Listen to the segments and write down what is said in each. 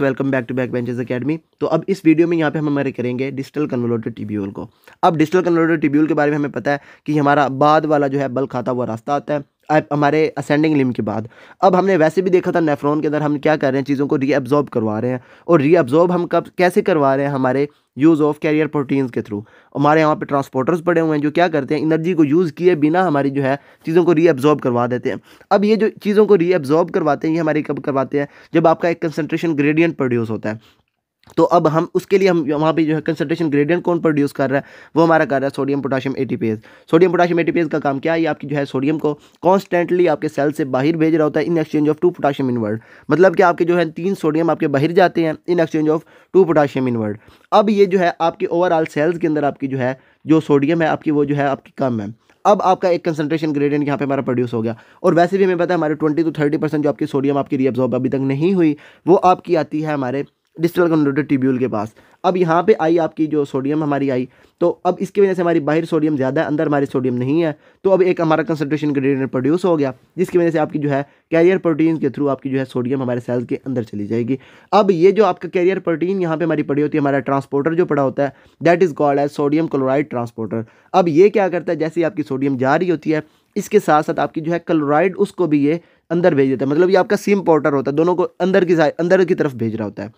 welcome back to back benches academy तो अब इस वीडियो में यहाँ पे हम हमारे करेंगे डिजिटल कन्वर्टर टिब्यूल को अब डिजिटल कन्वर्टर टिब्यूल के बारे में हमें पता है कि हमारा बाद वाला जो है बल खाता हुआ रास्ता आता है हमारे असेंडिंग लिम के बाद अब हमने वैसे भी देखा था नेफ्रॉन के अंदर हम क्या कर रहे हैं चीज़ों को रीअब्जॉर्ब करवा रहे हैं और रीअब्जॉर्ब हम कब कैसे करवा रहे हैं हमारे यूज़ ऑफ कैरियर प्रोटीन्स के थ्रू हमारे यहाँ पे ट्रांसपोर्टर्स पड़े हुए हैं जो क्या करते हैं इनर्जी को यूज़ किए बिना हमारी जो है चीज़ों को रीअब्जॉर्ब करवा देते हैं अब ये जो चीज़ों को रीअब्जॉर्ब करवाते हैं ये हमारी कब करवाते हैं जब आपका एक कंसनट्रेशन ग्रेडियंट प्रोड्यूस होता है तो अब हम उसके लिए हम वहाँ पे जो है कंसनट्रेशन ग्रेडियंट कौन प्रोड्यूस कर रहा है वो हमारा कर रहा है sodium potassium ATPase sodium potassium ATPase का काम क्या है ये आपकी जो है सोडियम को कॉन्स्टेंटली आपके सेल से बाहर भेज रहा होता है in exchange of two potassium inward मतलब कि आपके जो है तीन सोडियम आपके बाहर जाते हैं in exchange of two potassium inward अब ये जो है आपके ओवरऑल सेल्स के अंदर आपकी जो है जो सोडियम है आपकी वो जो है आपकी कम है अब आपका एक कंसंट्रेशन ग्रेडियंट यहाँ पे हमारा प्रोड्यूस हो गया और वैसे भी हमें पता है हमारे ट्वेंटी टू थर्टी परसेंट जो आपकी सोडियम आपकी रीअब्जॉर्ब अभी तक नहीं हुई वो आपकी आती है हमारे डिस्टल कन्वर्टेड ट्यूब्यूल के पास अब यहाँ पे आई आपकी जो सोडियम हमारी आई तो अब इसकी वजह से हमारी बाहर सोडियम ज़्यादा है अंदर हमारी सोडियम नहीं है तो अब एक हमारा कंसनट्रेशन ग्रेडियंट प्रोड्यूस हो गया जिसकी वजह से आपकी जो है कैरियर प्रोटीन के थ्रू आपकी जो है सोडियम हमारे सेल्स के अंदर चली जाएगी अब ये जो आपका कैरियर प्रोटीन यहाँ पर हमारी पड़ी होती है हमारा ट्रांसपोर्टर जो पड़ा होता है that is called as sodium chloride transporter अब ये क्या करता है जैसे आपकी सोडियम जा रही होती है इसके साथ साथ आपकी जो है क्लोराइड उसको भी ये अंदर भेज देता है मतलब ये आपका सिम पोर्टर होता है दोनों को अंदर की अंदर की तरफ भेज रहा होता है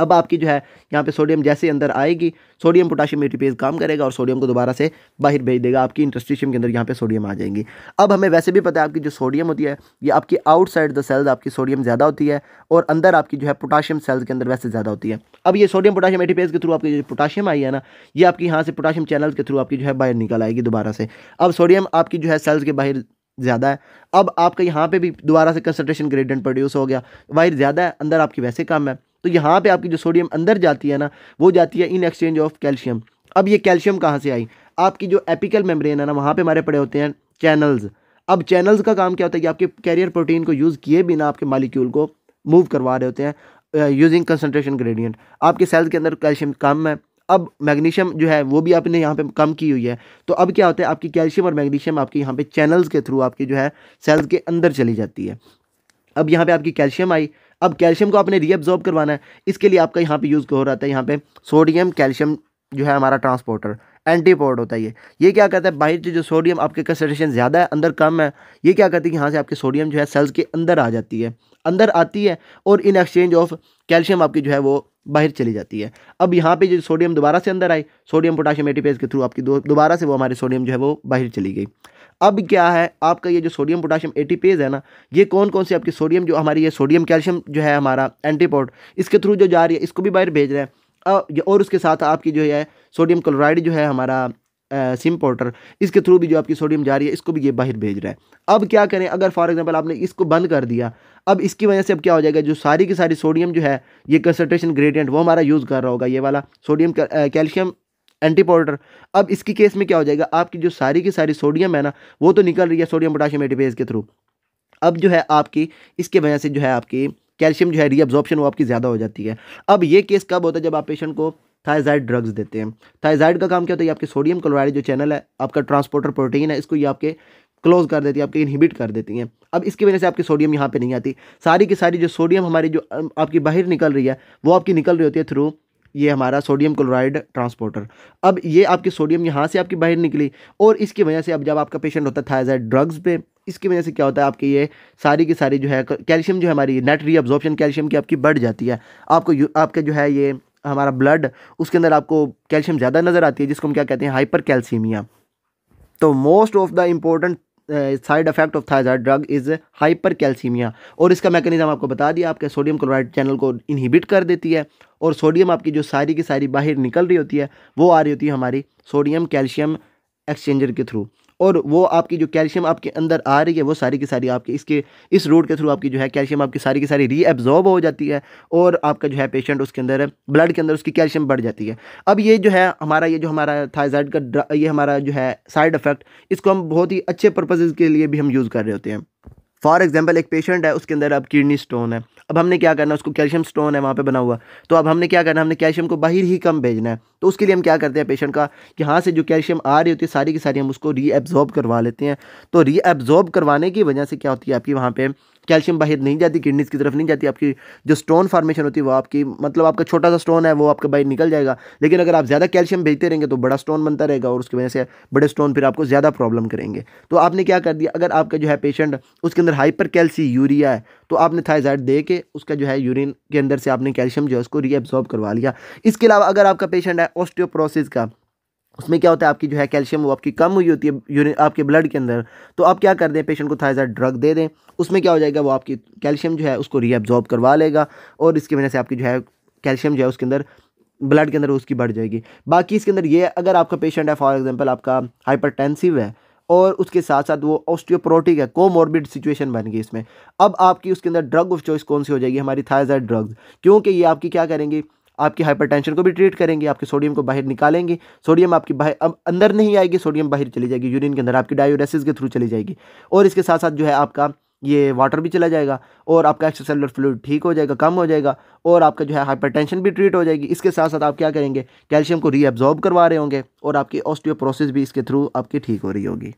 अब आपकी जो है यहाँ पे सोडियम जैसे अंदर आएगी सोडियम पोटाशियम एटीपेज काम करेगा और सोडियम को दोबारा से बाहर भेज देगा आपकी इंटरस्टिशियम के अंदर यहाँ पे सोडियम आ जाएंगी अब हमें वैसे भी पता है आपकी जो सोडियम होती है ये आपकी आउटसाइड द सेल्स आपकी सोडियम ज़्यादा होती है और अंदर आपकी जो है पोटाशियम सेल्स के अंदर वैसे ज़्यादा होती है अब ये सोडियम पोटाशियम एटीपेज के थ्रू आपकी जो पोटाशियम आई है ना ये आपकी यहाँ से पोटाशियम चैनल के थ्रू आपकी जो है बाहर निकल आएगी दोबारा से अब सोडियम आपकी जो है सेल्स के बाहर ज़्यादा है अब आपका यहाँ पे भी दोबारा से कंसनट्रेशन ग्रेडेंट प्रोड्यूस हो गया वायर ज़्यादा है अंदर आपकी वैसे कम है तो यहाँ पे आपकी जो सोडियम अंदर जाती है ना वो जाती है इन एक्सचेंज ऑफ कैल्शियम अब ये कैल्शियम कहाँ से आई आपकी जो एपिकल मेम्ब्रेन है ना वहाँ पे हमारे पड़े होते हैं चैनल्स अब चैनल्स का काम क्या होता है कि आपके कैरियर प्रोटीन को यूज़ किए बिना आपके मालिक्यूल को मूव करवा रहे होते हैं यूजिंग कंसनट्रेशन ग्रेडियंट आपके सेल्स के अंदर कैल्शियम कम है अब मैग्नीशियम जो है वो भी आपने यहाँ पे कम की हुई है तो अब क्या होता है आपकी कैल्शियम और मैग्नीशियम आपके यहाँ पे चैनल्स के थ्रू आपकी जो है सेल्स के अंदर चली जाती है अब यहाँ पे आपकी कैल्शियम आई अब कैल्शियम को आपने रीअब्जॉर्ब करवाना है इसके लिए आपका यहाँ पे यूज़ हो रहा है यहाँ पे सोडियम कैल्शियम जो है हमारा ट्रांसपोर्टर एंटीपोर्ट होता है ये ये क्या करता है बाहर जो सोडियम आपके कंसनट्रेशन ज़्यादा है अंदर कम है ये क्या करती है यहाँ से आपके सोडियम जो है सेल्स के अंदर आ जाती है अंदर आती है और इन एक्सचेंज ऑफ कैल्शियम आपकी जो है वो बाहर चली जाती है अब यहाँ पे जो सोडियम दोबारा से अंदर आई सोडियम पोटाशियम एटीपेज के थ्रू आपकी दोबारा से वो हमारे सोडियम जो है वो बाहर चली गई अब क्या है आपका ये जो सोडियम पोटाशियम एटीपेज है ना ये कौन कौन सी आपकी सोडियम जो हमारी ये सोडियम कैल्शियम जो है हमारा एंटीपोड इसके थ्रू जो जा रही है इसको भी बाहर भेज रहे हैं और उसके साथ आपकी जो है सोडियम क्लोराइड जो है हमारा सिम पोर्टर इसके थ्रू भी जो आपकी सोडियम जा रही है इसको भी ये बाहर भेज रहा है अब क्या करें अगर फॉर एग्जांपल आपने इसको बंद कर दिया अब इसकी वजह से अब क्या हो जाएगा जो सारी की सारी सोडियम जो है ये कंसनट्रेशन ग्रेडियंट वो हमारा यूज़ कर रहा होगा ये वाला सोडियम कैल्शियम एंटी पाउडर अब इसकी केस में क्या हो जाएगा आपकी जो सारी की सारी सोडियम है ना वो तो निकल रही है सोडियम पोटाशियम एटीपेज के थ्रू अब जो है आपकी इसके वजह से जो है आपकी कैल्शियम जो है रीअब्जॉर्प्शन वो आपकी ज़्यादा हो जाती है अब ये केस कब होता है जब आप पेशेंट को थायजाइड ड्रग्स देते हैं थायजाइड का काम क्या होता है ये आपके सोडियम क्लोराइड जो चैनल है आपका ट्रांसपोर्टर प्रोटीन है इसको ये आपके क्लोज कर देती है आपके इनहिबिट कर देती हैं अब इसकी वजह से आपकी सोडियम यहाँ पे नहीं आती सारी की सारी जो सोडियम हमारी जो आपकी बाहर निकल रही है वो आपकी निकल रही होती है थ्रू ये हमारा सोडियम क्लोराइड ट्रांसपोर्टर अब ये आपकी सोडियम यहाँ से आपकी बाहर निकली और इसकी वजह से अब जब आपका पेशेंट होता है थायजाइड ड्रग्स पे इसकी वजह से क्या होता है आपकी ये सारी की सारी जो है कैल्शियम जो है हमारी नेट रीअब्जॉर्प्शन कैल्शियम की आपकी बढ़ जाती है आपको आपके जो है ये हमारा ब्लड उसके अंदर आपको कैल्शियम ज़्यादा नज़र आती है जिसको हम क्या कहते हैं हाइपर कैल्शियमिया तो most of the important side effect of thiazide drug is hypercalcemia और इसका मैकेनिज्म आपको बता दिया आपके सोडियम क्लोराइड चैनल को इनहिबिट कर देती है और सोडियम आपकी जो सारी की सारी बाहर निकल रही होती है वो आ रही होती है हमारी सोडियम कैल्शियम एक्सचेंजर के थ्रू और वो आपकी जो कैल्शियम आपके अंदर आ रही है वो सारी की सारी आपके इसके इस रोड के थ्रू आपकी जो है कैल्शियम आपकी सारी की सारी रीअब्जॉर्ब हो जाती है और आपका जो है पेशेंट उसके अंदर ब्लड के अंदर उसकी कैल्शियम बढ़ जाती है अब ये जो है हमारा ये जो हमारा थाइजाइड का ये हमारा जो है साइड इफेक्ट इसको हम बहुत ही अच्छे पर्पजेज़ के लिए भी हम यूज़ कर रहे होते हैं फॉर एग्जाम्पल एक पेशेंट है उसके अंदर अब किडनी स्टोन है अब हमने क्या करना है उसको कैल्शियम स्टोन है वहाँ पे बना हुआ तो अब हमने क्या करना है हमने कैल्शियम को बाहर ही कम भेजना है तो उसके लिए हम क्या करते हैं पेशेंट का कि हाँ से जो कैल्शियम आ रही होती है सारी की सारी हम उसको रीअब्जॉर्ब करवा लेते हैं तो रीअब्जॉर्ब करवाने की वजह से क्या होती है आपकी वहाँ पर कैल्शियम बाहर नहीं जाती किडनीज की तरफ नहीं जाती आपकी जो स्टोन फॉर्मेशन होती है वो आपकी मतलब आपका छोटा सा स्टोन है वो आपका बाहर निकल जाएगा लेकिन अगर आप ज़्यादा कैल्शियम भेजते रहेंगे तो बड़ा स्टोन बनता रहेगा और उसकी वजह से बड़े स्टोन फिर आपको ज़्यादा प्रॉब्लम करेंगे तो आपने क्या कर दिया अगर आपका जो है पेशेंट उसके अंदर हाइपर कैल्सी यूरिया है तो आपने थाइजाइड दे के उसका जो है यूरिन के अंदर से आपने कैल्शियम जो है उसको रीअब्जॉर्ब करवा लिया इसके अलावा अगर आपका पेशेंट है ऑस्टियोप्रोसिस का उसमें क्या होता है आपकी जो है कैल्शियम वो आपकी कम हुई होती है यूरिन आपके ब्लड के अंदर तो आप क्या कर दें पेशेंट को थायजाइड ड्रग दे दें उसमें क्या हो जाएगा वो आपकी कैल्शियम जो है उसको रीअब्जॉर्ब करवा लेगा और इसकी वजह से आपकी जो है कैल्शियम जो है उसके अंदर ब्लड के अंदर उसकी बढ़ जाएगी बाकी इसके अंदर ये अगर आपका पेशेंट है फॉर एग्जाम्पल आपका हाइपर है और उसके साथ साथ वो ऑस्टियोप्रोटिक है कोमोर्बिड सिचुएशन बन गई इसमें अब आपकी उसके अंदर ड्रग ऑफ चॉइस कौन सी हो जाएगी हमारी थायजाइड ड्रग्स क्योंकि ये आपकी क्या करेंगी आपकी हाइपरटेंशन को भी ट्रीट करेंगे आपके सोडियम को बाहर निकालेंगे सोडियम आपकी बाहर अब अंदर नहीं आएगी सोडियम बाहर चली जाएगी यूरिन के अंदर आपकी डायोरेसिस के थ्रू चली जाएगी और इसके साथ साथ जो है आपका ये वाटर भी चला जाएगा और आपका एक्स्ट्रा फ्लूड ठीक हो जाएगा कम हो जाएगा और आपका जो है हाइपरटेंशन भी ट्रीट हो जाएगी इसके साथ साथ आप क्या करेंगे कैल्शियम को रीअब्जॉर्ब करवा रहे होंगे और आपकी ऑस्टियोप्रोसेस भी इसके थ्रू आपकी ठीक हो रही होगी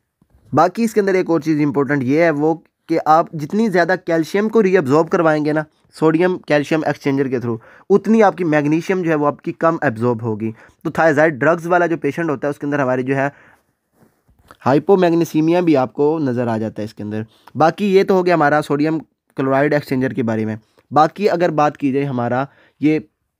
बाकी इसके अंदर एक और चीज़ इंपॉर्टेंट ये है वो कि आप जितनी ज़्यादा कैल्शियम को रीअब्जॉर्ब करवाएंगे ना सोडियम कैल्शियम एक्सचेंजर के थ्रू उतनी आपकी मैग्नीशियम जो है वो आपकी कम एब्जॉर्ब होगी तो थायजाइड ड्रग्स वाला जो पेशेंट होता है उसके अंदर हमारी जो है हाइपोमैग्नीसीमिया भी आपको नज़र आ जाता है इसके अंदर बाकी ये तो हो गया हमारा सोडियम क्लोराइड एक्सचेंजर के बारे में बाकी अगर बात की जाए हमारा ये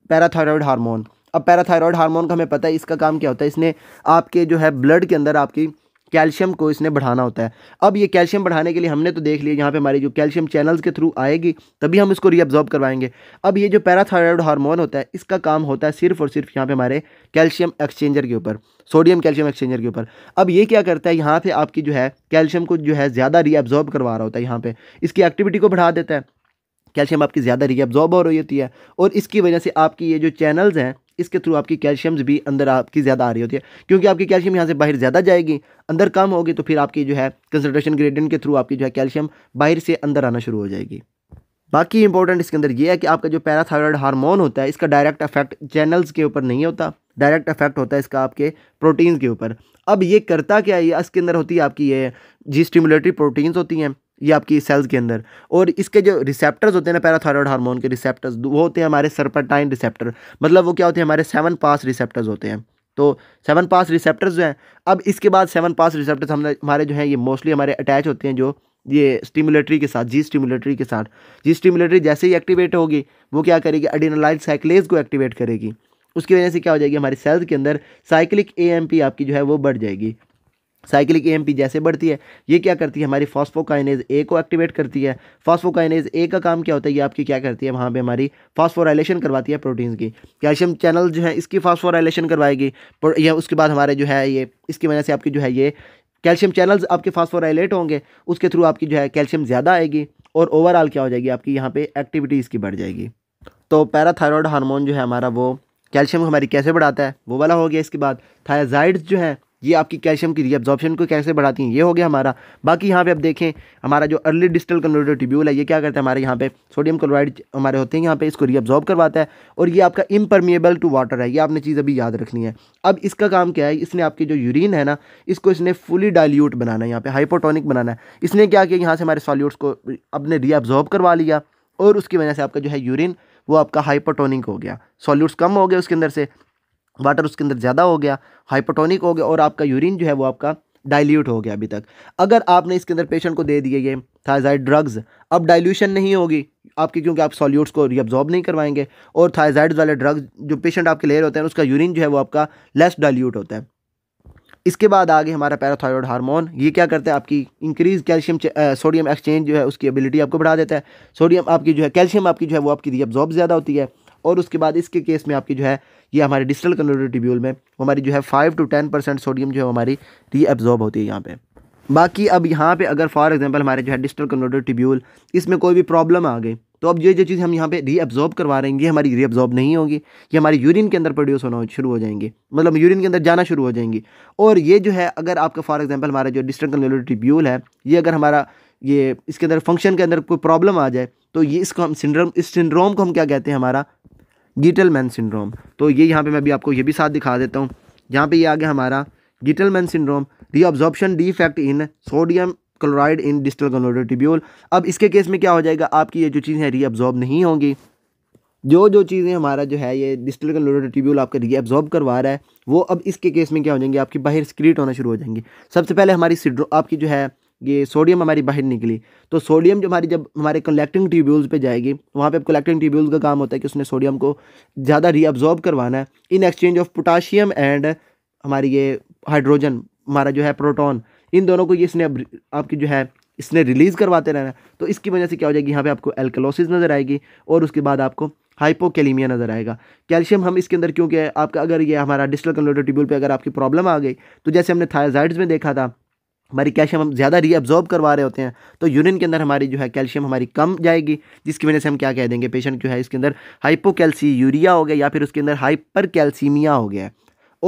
पैराथायरॉयड हार्मोन अब पैराथायरॉयड हार्मोन का हमें पता है इसका काम क्या होता है इसने आपके जो है ब्लड के अंदर आपकी कैल्शियम को इसने बढ़ाना होता है अब ये कैल्शियम बढ़ाने के लिए हमने तो देख लिया यहाँ पे हमारी जो कैल्शियम चैनल्स के थ्रू आएगी तभी हम इसको रीअब्जॉर्ब करवाएंगे अब ये जो पैराथायरॉयड हार्मोन होता है इसका काम होता है सिर्फ और सिर्फ यहाँ पे हमारे कैल्शियम एक्सचेंजर के ऊपर सोडियम कैल्शियम एक्सचेंजर के ऊपर अब ये क्या करता है यहाँ पर आपकी जो है कैल्शियम को जो है ज़्यादा रीअब्जॉर्ब करवा रहा होता है यहाँ पर इसकी एक्टिविटी को बढ़ा देता है कैल्शियम आपकी ज़्यादा रीअब्जॉर्ब हो रही होती है और इसकी वजह से आपकी ये जो चैनल्स हैं इसके थ्रू आपकी कैल्शियम्स भी अंदर आपकी ज़्यादा आ रही होती है क्योंकि आपकी कैल्शियम यहाँ से बाहर ज़्यादा जाएगी अंदर कम होगी तो फिर आपकी जो है कंसनट्रेशन ग्रेडियंट के थ्रू आपकी जो है कैल्शियम बाहर से अंदर आना शुरू हो जाएगी बाकी इंपॉर्टेंट इसके अंदर यह है कि आपका जो पैराथायरॉयड हार्मोन होता है इसका डायरेक्ट इफेक्ट चैनल्स के ऊपर नहीं होता डायरेक्ट इफेक्ट होता है इसका आपके प्रोटीन्स के ऊपर अब ये करता क्या है इसके अंदर होती है आपकी ये जी स्टिमुलेटरी प्रोटीन्स होती हैं ये आपकी सेल्स के अंदर और इसके जो रिसेप्टर्स होते हैं ना पैराथायरॉयड हार्मोन के रिसेप्टर्स वो होते हैं हमारे सरपरटाइन रिसेप्टर मतलब वो क्या होते हैं हमारे सेवन पास रिसेप्टर्स होते हैं तो सेवन पास रिसेप्टर्स जो हैं अब इसके बाद सेवन पास रिसेप्टर्स हमने हमारे जो हैं ये मोस्टली हमारे अटैच होते हैं जो ये स्टिमुलेटरी के साथ जी स्टिमुलेटरी के साथ जी स्टिमुलेटरी जैसे ही एक्टिवेट होगी वो क्या करेगी अडिनोलाइड साइक्लेज को एक्टिवेट करेगी उसकी वजह से क्या हो जाएगी हमारी सेल्स के अंदर साइक्लिक ए आपकी जो है वो बढ़ जाएगी साइकिलिक ए जैसे बढ़ती है ये क्या करती है हमारी फॉस्फोकाइनेज ए को एक्टिवेट करती है फॉस्फोकाइनेज ए का काम क्या होता है ये आपकी क्या करती है वहाँ पे हमारी फॉस्फोराइलेशन करवाती है प्रोटीन्स की कैल्शियम चैनल जो है इसकी फॉस्फोराइलेशन करवाएगी या उसके बाद हमारे जो है ये इसकी वजह से आपकी जो है ये कैल्शियम चैनल्स आपके फॉस्फोराइलेट होंगे उसके थ्रू आपकी जो है कैल्शियम ज़्यादा आएगी और ओवरऑल क्या हो जाएगी आपकी यहाँ पर एक्टिविटी इसकी बढ़ जाएगी तो पैराथायरॉयड हारमोन जो है हमारा वो कैल्शियम हमारी कैसे बढ़ाता है वो वाला हो गया इसके बाद थायाजाइड्स जो है ये आपकी कैल्शियम की रीअब्जॉर्प्शन को कैसे बढ़ाती हैं ये हो गया हमारा बाकी यहाँ पे आप देखें हमारा जो अर्ली डिस्टल कन्वर्टर ट्यूब्यूल है ये क्या करता है हमारे यहाँ पे सोडियम क्लोराइड हमारे होते हैं यहाँ पे इसको रीअब्जॉर्ब करवाता है और ये आपका इम्परमिएबल टू वाटर है ये आपने चीज़ अभी याद रखनी है अब इसका काम क्या है इसने आपकी जो यूरिन है ना इसको इसने फुली डायल्यूट बनाना है यहाँ पर हाइपोटोनिक बनाना है इसने क्या किया यहाँ से हमारे सॉल्यूट्स को अपने रीअब्जॉर्ब करवा लिया और उसकी वजह से आपका जो है यूरिन वो आपका हाइपोटोनिक हो गया सॉल्यूट्स कम हो गए उसके अंदर से वाटर उसके अंदर ज़्यादा हो गया हाइपोटोनिक हो गया और आपका यूरिन जो है वो आपका डाइल्यूट हो गया अभी तक अगर आपने इसके अंदर पेशेंट को दे दिए ये थायजाइड ड्रग्स अब डाइल्यूशन नहीं होगी आपकी क्योंकि आप सॉल्यूट्स को रीअब्जॉर्ब नहीं करवाएंगे और थायजाइड वाले ड्रग्स जो पेशेंट आपके ले रहे होते हैं उसका यूरिन जो है वो आपका लेस डाइल्यूट होता है इसके बाद आगे हमारा पैराथायरॉयड हार्मोन ये क्या करता है आपकी इंक्रीज कैल्शियम सोडियम एक्सचेंज जो है उसकी एबिलिटी आपको बढ़ा देता है सोडियम आपकी जो है कैल्शियम आपकी जो है वो आपकी रीअब्जॉर्ब ज़्यादा होती है और उसके बाद इसके केस में आपकी जो है ये हमारे डिस्टल कन्वर्टेड ट्यूब्यूल में हमारी जो है five to ten percent sodium जो है हमारी रीअब्जॉर्ब होती है यहाँ पे बाकी अब यहाँ पे अगर फॉर एग्जांपल हमारे जो है डिस्टल कन्वर्टेड ट्यूब्यूल इसमें कोई भी प्रॉब्लम आ गई तो अब ये जो चीज़ हम यहाँ पे रीअब्जॉर्ब करवा रहे हैं ये हमारी रीअब्जॉर्ब नहीं होगी ये हमारी यूरिन के अंदर प्रोड्यूस होना शुरू हो जाएंगे मतलब यूरिन के अंदर जाना शुरू हो जाएंगी और ये जो है अगर आपका फॉर एग्ज़ाम्पल हमारा जो डिस्टल कन्वर्टेड ट्यूब्यूल है ये अगर हमारा ये इसके अंदर फंक्शन के अंदर कोई प्रॉब्लम आ जाए तो ये इसको हम सिंड्रोम इस सिंड्रोम को हम क्या कहते हैं हमारा मैन सिंड्रोम तो ये यहाँ पे मैं भी आपको ये भी साथ दिखा देता हूँ यहाँ पे ये आ गया हमारा man syndrome reabsorption defect in sodium chloride in distal convoluted tubule अब इसके केस में क्या हो जाएगा आपकी ये जो चीज़ें हैं रीअब्जॉर्ब नहीं होंगी जो जो चीज़ें हमारा जो है ये डिस्टल गनोडोटिब्यूल आपका रीअब्जॉर्ब करवा रहा है वो अब इसके केस में क्या हो जाएंगे आपकी बाहर स्क्रीट होना शुरू हो जाएंगी सबसे पहले हमारी सिड्रो आपकी जो है ये सोडियम हमारी बाहर निकली तो सोडियम जो हमारी जब हमारे कलेक्टिंग ट्यूब्यूल्स पे जाएगी वहाँ पे अब कलेक्टिंग ट्यूब्यूल्स का काम होता है कि उसने सोडियम को ज़्यादा रीअब्जॉर्ब करवाना है in exchange of potassium and हमारी ये हाइड्रोजन हमारा जो है प्रोटॉन इन दोनों को ये इसने आपकी जो है इसने रिलीज़ करवाते रहना तो इसकी वजह से क्या हो जाएगी यहाँ पे आपको एल्कलोसिस नज़र आएगी और उसके बाद आपको हाइपोकेलीमिया नज़र आएगा कैल्शियम हम इसके अंदर क्योंकि आपका अगर ये हमारा डिस्टल कन्वर्टर ट्यूब्यूल पे अगर आपकी प्रॉब्लम आ गई तो जैसे हमने थायजाइड्स में देखा था हमारी कैल्शियम हम ज़्यादा रीअब्जॉर्ब करवा रहे होते हैं तो यूरिन के अंदर हमारी जो है कैल्शियम हमारी कम जाएगी जिसकी वजह से हम क्या कह देंगे पेशेंट जो है इसके अंदर हाइपोकैल्सी यूरिया हो गया या फिर उसके अंदर हाइपर कैल्सीमिया हो गया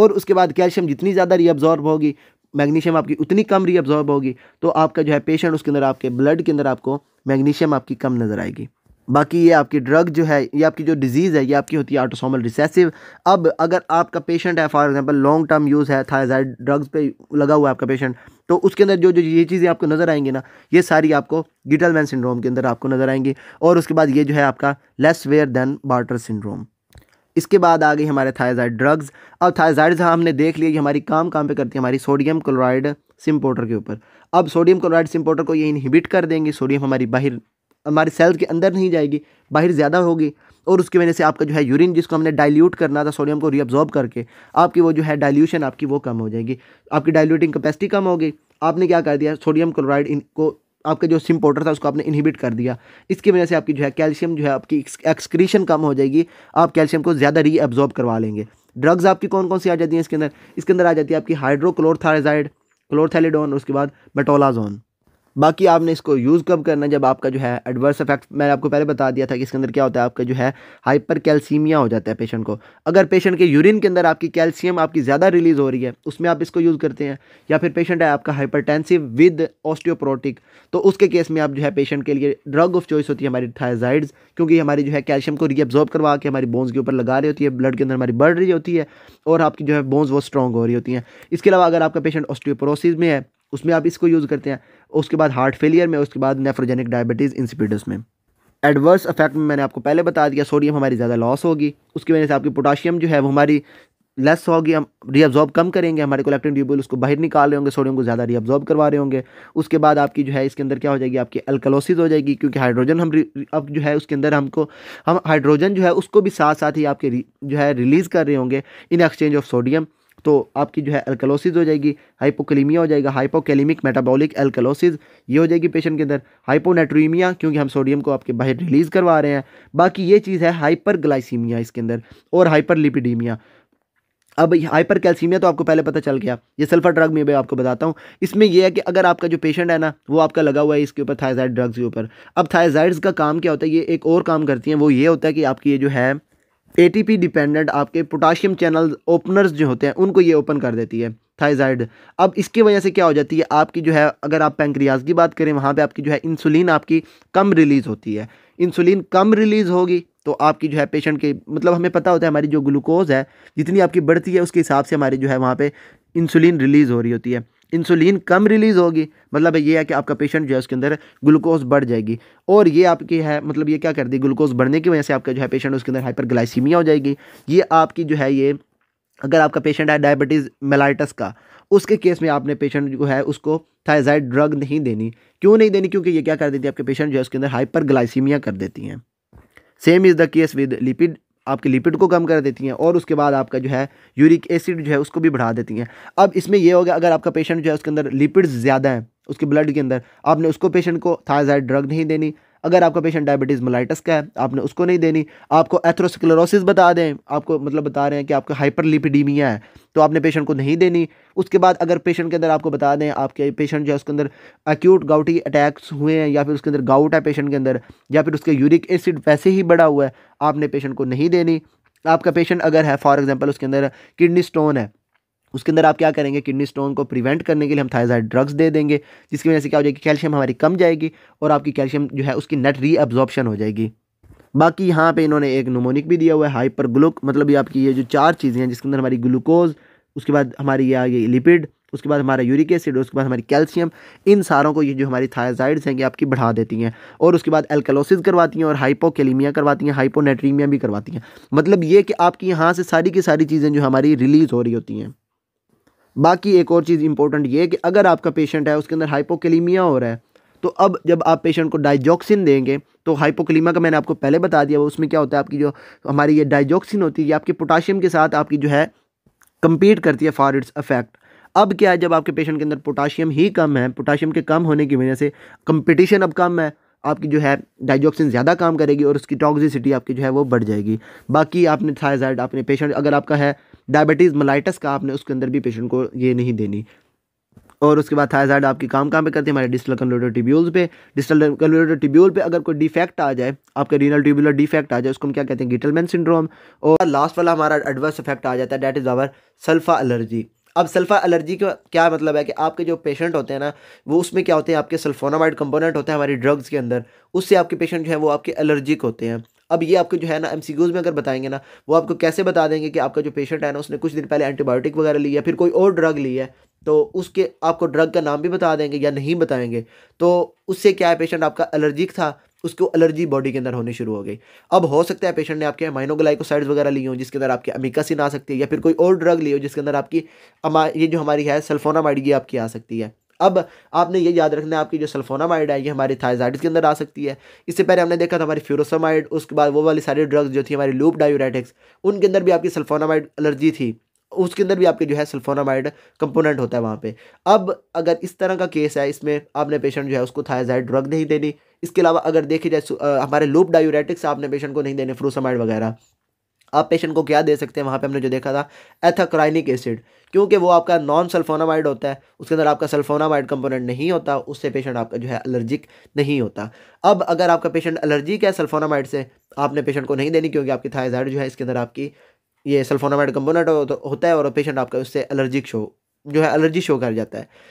और उसके बाद कैल्शियम जितनी ज़्यादा रीअब्जॉर्ब होगी मैग्नीशियम आपकी उतनी कम रीअब्जॉर्ब होगी तो आपका जो है पेशेंट उसके अंदर आपके ब्लड के अंदर आपको मैग्नीशियम आपकी कम नज़र आएगी बाकी ये आपकी ड्रग जो है ये आपकी जो डिज़ीज़ है ये आपकी होती है ऑटोसोमल रिसेसिव अब अगर आपका पेशेंट है for example long term use है थायराइड ड्रग्स पे लगा हुआ है आपका पेशेंट तो उसके अंदर जो जो ये चीज़ें आपको नज़र आएंगी ना ये सारी आपको गिटलमैन सिंड्रोम के अंदर आपको नज़र आएंगी और उसके बाद ये जो है आपका less severe than Bartter syndrome इसके बाद आ गई हमारे थायजाइड ड्रग्स अब थायजाइड्स हमने देख लिया कि हमारी काम काम पे करती है हमारी सोडियम क्लोराइड सिम्पोटर के ऊपर अब सोडियम क्लोराइड सिम्पोटर को ये इनहिबिट कर देंगे सोडियम हमारी बाहर हमारे सेल के अंदर नहीं जाएगी बाहर ज़्यादा होगी और उसकी वजह से आपका जो है यूरिन जिसको हमने डाइल्यूट करना था सोडियम को रीअब्जॉर्ब करके आपकी वो जो है डाइल्यूशन आपकी वो कम हो जाएगी आपकी डाइल्यूटिंग कैपेसिटी कम हो गई आपने क्या कर दिया सोडियम क्लोराइड इनको आपका जो सिम था उसको आपने इनहिबिट कर दिया इसकी वजह से आपकी जो है कैल्शियम जो है आपकी एक्सक्रीशन कम हो जाएगी आप कैल्शियम को ज़्यादा रीअब्जॉर्ब करवा लेंगे ड्रग्स आपकी कौन कौन सी आ जाती हैं इसके अंदर इसके अंदर आ जाती है आपकी हाइड्रोक्लोरथाजाइड क्लोरथेलिडोन उसके बाद बेटोलाजोन बाकी आपने इसको यूज़ कब करना जब आपका जो है एडवर्स इफेक्ट मैंने आपको पहले बता दिया था कि इसके अंदर क्या होता है आपका जो है हाइपर कैल्सीमिया हो जाता है पेशेंट को अगर पेशेंट के यूरिन के अंदर आपकी कैल्शियम आपकी ज़्यादा रिलीज़ हो रही है उसमें आप इसको यूज़ करते हैं या फिर पेशेंट है आपका हाइपरटेंसिव विद ऑस्टियोप्रोटिक तो उसके केस में आप जो है पेशेंट के लिए ड्रग ऑफ चॉइस होती है हमारी थायजाइड्स क्योंकि हमारी जो है कैल्शियम को रीअब्जॉर्ब करवा के हमारी बोन्स के ऊपर लगा रही होती है ब्लड के अंदर हमारी बढ़ रही होती है और आपकी जो है बोन्स वो स्ट्रॉग हो रही होती हैं इसके अलावा अगर आपका पेशेंट ऑस्टियोप्रोसिस में है उसमें आप इसको यूज़ करते हैं उसके बाद हार्ट फेलियर में उसके बाद नेफ्रोजेनिक डायबिटीज़ इंसिपिडस में एडवर्स इफेक्ट में मैंने आपको पहले बता दिया सोडियम हमारी ज़्यादा लॉस होगी उसकी वजह से आपकी पोटाशियम जो है वो हमारी लेस होगी हम रीअब्जॉर्ब कम करेंगे हमारे कलेक्टिव ट्यूबल उसको बाहर निकाल रहे होंगे सोडियम को ज़्यादा रीअब्जॉर्ब करवा रहे होंगे उसके बाद आपकी जो है इसके अंदर क्या हो जाएगी आपकी अल्कलोसिस हो जाएगी क्योंकि हाइड्रोजन हम अब जो है उसके अंदर हमको हम हाइड्रोजन जो है उसको भी साथ साथ ही आपके जो है रिलीज़ कर रहे होंगे इन एक्सचेंज ऑफ सोडियम तो आपकी जो है एल्कलोसिस हो जाएगी हाइपोकलीमिया हो जाएगा हाइपोकेलीमिक मेटाबॉलिक एल्कलोसिस ये हो जाएगी पेशेंट के अंदर हाइपोनेट्रीमिया क्योंकि हम सोडियम को आपके बाहर रिलीज़ करवा रहे हैं बाकी ये चीज़ है हाइपर इसके अंदर और हाइपर अब हाइपर कैल्सीमिया तो आपको पहले पता चल गया ये सल्फर ड्रग में भी आपको बताता हूँ इसमें यह है कि अगर आपका जो पेशेंट है ना वो आपका लगा हुआ है इसके ऊपर थायजाइड ड्रग्स के ऊपर अब थायजाइड्स का काम क्या होता है ये एक और काम करती हैं वो ये होता है कि आपकी ये जो है एटीपी डिपेंडेंट आपके पोटाशियम चैनल ओपनर्स जो होते हैं उनको ये ओपन कर देती है थाइजाइड अब इसकी वजह से क्या हो जाती है आपकी जो है अगर आप पेंक्रियाज की बात करें वहाँ पे आपकी जो है इंसुलिन आपकी कम रिलीज़ होती है इंसुलिन कम रिलीज़ होगी तो आपकी जो है पेशेंट के मतलब हमें पता होता है हमारी जो ग्लूकोज है जितनी आपकी बढ़ती है उसके हिसाब से हमारी जो है वहाँ पर इंसुलिन रिलीज़ हो रही होती है इंसुलिन कम रिलीज़ होगी मतलब ये है कि आपका पेशेंट जो है उसके अंदर ग्लूकोज बढ़ जाएगी और ये आपकी है मतलब ये क्या कर दी ग्लूकोज बढ़ने की वजह से आपका जो है पेशेंट उसके अंदर हाइपर हो जाएगी ये आपकी जो है ये अगर आपका पेशेंट है डायबिटीज़ मेलाइटस का उसके केस में आपने पेशेंट जो है उसको थाइजाइड ड्रग नहीं देनी क्यों नहीं देनी क्योंकि ये क्या कर देती है आपके पेशेंट जो है उसके अंदर हाइपर ग्लाइसीमिया कर देती हैं same is the case with lipid आपके लिपिड को कम कर देती हैं और उसके बाद आपका जो है यूरिक एसिड जो है उसको भी बढ़ा देती हैं अब इसमें यह हो गया अगर आपका पेशेंट जो है उसके अंदर लिपिड्स ज़्यादा हैं उसके ब्लड के अंदर आपने उसको पेशेंट को थायराइड ड्रग नहीं देनी अगर आपका पेशेंट डायबिटीज़ मलाइटस का है आपने उसको नहीं देनी आपको एथ्रोसिक्लोरोसिस बता दें आपको मतलब बता रहे हैं कि आपका हाइपरलिपिडीमिया है तो आपने पेशेंट को नहीं देनी उसके बाद अगर पेशेंट के अंदर आपको बता दें आपके पेशेंट जो है उसके अंदर एक्यूट गाउटी अटैक्स हुए हैं या फिर उसके अंदर गाउट है पेशेंट के अंदर या फिर उसके यूरिक एसिड वैसे ही बढ़ा हुआ है आपने पेशेंट को नहीं देनी आपका पेशेंट अगर है फॉर एग्ज़ाम्पल उसके अंदर किडनी स्टोन है उसके अंदर आप क्या करेंगे किडनी स्टोन को प्रिवेंट करने के लिए हम थायजाइड ड्रग्स दे देंगे जिसकी वजह से क्या हो जाएगी कैल्शियम हमारी कम जाएगी और आपकी कैल्शियम जो है उसकी नेट रीअब्जॉर्प्शन हो जाएगी बाकी यहाँ पे इन्होंने एक नमोनिक भी दिया हुआ है हाइपर ग्लूक मतलब ये आपकी ये जो चार चीज़ें हैं जिसके अंदर हमारी ग्लूकोज उसके बाद हमारी आ गई लिपिड उसके बाद हमारा यूरिक एसिड उसके बाद हमारी कैल्शियम इन सारों को ये जो हमारी थायराइड्स हैं ये आपकी बढ़ा देती हैं और उसके बाद एल्कलोसिस करवाती हैं और हाइपोकेलीमिया करवाती हैं हाइपोनेट्रीमिया भी करवाती हैं मतलब ये कि आपकी यहाँ से सारी की सारी चीज़ें जो हमारी रिलीज़ हो रही होती हैं बाकी एक और चीज़ इंपॉर्टेंट ये है कि अगर आपका पेशेंट है उसके अंदर हाइपोकलीमिया हो रहा है तो अब जब आप पेशेंट को डाइजॉक्सिन देंगे तो हाइपोकलीमा का मैंने आपको पहले बता दिया वो उसमें क्या होता है आपकी जो हमारी ये डाइजॉक्सिन होती है आपकी आपके पोटाशियम के साथ आपकी जो है कम्पीट करती है फॉर इट्स अफेक्ट अब क्या है जब आपके पेशेंट के अंदर पोटाशियम ही कम है पोटाशियम के कम होने की वजह से कंपटीशन अब कम है आपकी जो है डाइजॉक्सिन ज़्यादा काम करेगी और उसकी टॉक्सिसिटी आपकी जो है वो बढ़ जाएगी बाकी आपने थायजाइड आपने पेशेंट अगर आपका है डायबिटीज़ मलाइटस का आपने उसके अंदर भी पेशेंट को ये नहीं देनी और उसके बाद थायजाइड आपकी काम काम पे करते हैं हमारे डिस्टल कन्वर्टर ट्यूब्यूल्स पे डिस्टल कन्वर्टर ट्यूब्यूल पे अगर कोई डिफेक्ट आ जाए आपका रीनल ट्यूबुलर डिफेक्ट आ जाए उसको हम क्या कहते हैं गिटलमैन सिंड्रोम और लास्ट वाला हमारा एडवर्स इफेक्ट आ जाता है that is our sulfa allergy अब सल्फा एलर्जी का क्या मतलब है कि आपके जो पेशेंट होते हैं ना वो उसमें क्या होते हैं आपके सल्फोनामाइड कंपोनेंट होते हैं हमारी ड्रग्स के अंदर उससे आपके पेशेंट जो है वो आपके एलर्जिक होते हैं अब ये आपको जो है ना एम में अगर बताएंगे ना वो आपको कैसे बता देंगे कि आपका जो पेशेंट है ना उसने कुछ दिन पहले एंटीबायोटिक वगैरह लिया फिर कोई और ड्रग ली है तो उसके आपको ड्रग का नाम भी बता देंगे या नहीं बताएंगे तो उससे क्या है पेशेंट आपका एलर्जिक था उसको एलर्जी बॉडी के अंदर होने शुरू हो गई अब हो सकता है पेशेंट ने आपके अमाइनोग्लाइकोसाइड्स वगैरह लिए हो जिसके अंदर आपकी अमिकासिन आ सकती है या फिर कोई और ड्रग ली हो जिसके अंदर आपकी अमा ये जो हमारी है सल्फोनामाइड ये आपकी आ सकती है अब आपने ये याद रखना है आपकी जो सल्फोनामाइड है ये हमारी थायजाइटिस के अंदर आ सकती है इससे पहले हमने देखा था हमारी फ्यूरोसामाइड उसके बाद वो वाली सारी ड्रग्स जो थी हमारी लूप डायूरेटिक्स उनके अंदर भी आपकी सल्फोनामाइड एलर्जी थी उसके अंदर भी आपके जो है सल्फोनामाइड कंपोनेंट होता है वहाँ पे अब अगर इस तरह का केस है इसमें आपने पेशेंट जो है उसको थायजाइड ड्रग नहीं देनी इसके अलावा अगर देखी जाए हमारे लूप डायूरेटिक्स आपने पेशेंट को नहीं देने फ्रूसामाइड वगैरह आप पेशेंट को क्या दे सकते हैं वहाँ पे हमने जो देखा था एथाक्राइनिक एसिड क्योंकि वो आपका नॉन सल्फोनामाइड होता है उसके अंदर आपका सल्फोनामाइड कंपोनेंट नहीं होता उससे पेशेंट आपका जो है एलर्जिक नहीं होता अब अगर आपका पेशेंट एलर्जिक है सल्फोनामाइड से आपने पेशेंट को नहीं देनी क्योंकि आपकी थायजाइड जो है इसके अंदर आपकी ये सल्फोनामाइड कम्बोनाट तो होता है और पेशेंट आपका उससे एलर्जिक शो जो है एलर्जी शो कर जाता है